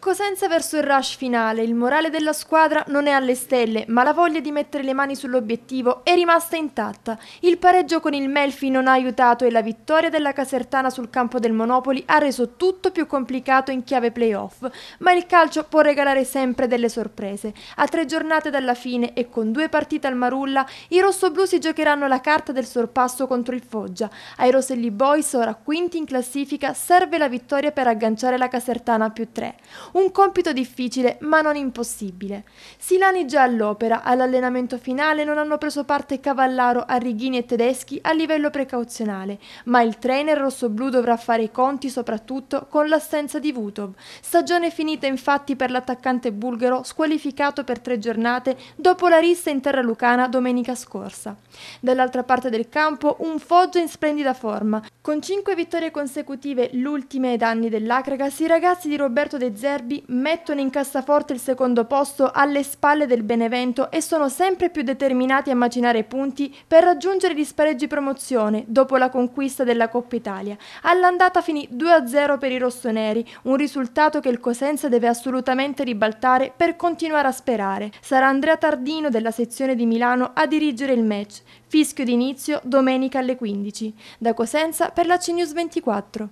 Cosenza verso il rush finale, il morale della squadra non è alle stelle, ma la voglia di mettere le mani sull'obiettivo è rimasta intatta. Il pareggio con il Melfi non ha aiutato e la vittoria della Casertana sul campo del Monopoli ha reso tutto più complicato in chiave playoff, ma il calcio può regalare sempre delle sorprese. A tre giornate dalla fine e con due partite al Marulla, i rossoblù si giocheranno la carta del sorpasso contro il Foggia. Ai Rosselli Boys, ora quinti in classifica, serve la vittoria per agganciare la Casertana a più tre. Un compito difficile, ma non impossibile. Silani già all'opera, all'allenamento finale non hanno preso parte Cavallaro, Arrighini e Tedeschi a livello precauzionale, ma il trainer rossoblu dovrà fare i conti soprattutto con l'assenza di Vutov. Stagione finita infatti per l'attaccante bulgaro squalificato per tre giornate dopo la rissa in terra lucana domenica scorsa. Dall'altra parte del campo un Foggia in splendida forma, con 5 vittorie consecutive, l'ultima ai danni dell'Acragas, i ragazzi di Roberto De Zerbi mettono in cassaforte il secondo posto alle spalle del Benevento e sono sempre più determinati a macinare punti per raggiungere gli spareggi promozione dopo la conquista della Coppa Italia. All'andata finì 2-0 per i rossoneri, un risultato che il Cosenza deve assolutamente ribaltare per continuare a sperare. Sarà Andrea Tardino della sezione di Milano a dirigere il match. Fischio d'inizio domenica alle 15, da Cosenza per la CNews 24.